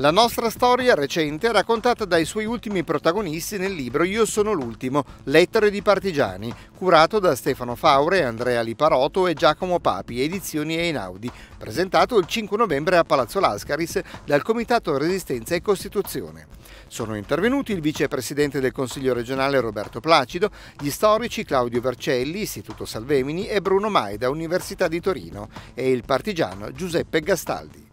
La nostra storia recente è raccontata dai suoi ultimi protagonisti nel libro Io sono l'ultimo, Lettere di partigiani, curato da Stefano Faure, Andrea Liparoto e Giacomo Papi, edizioni Einaudi, presentato il 5 novembre a Palazzo Lascaris dal Comitato Resistenza e Costituzione. Sono intervenuti il vicepresidente del Consiglio regionale Roberto Placido, gli storici Claudio Vercelli, Istituto Salvemini e Bruno Maida, Università di Torino e il partigiano Giuseppe Gastaldi.